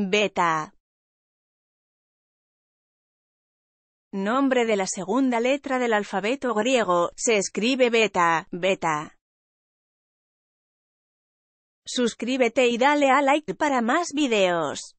Beta. Nombre de la segunda letra del alfabeto griego, se escribe beta, beta. Suscríbete y dale a like para más videos.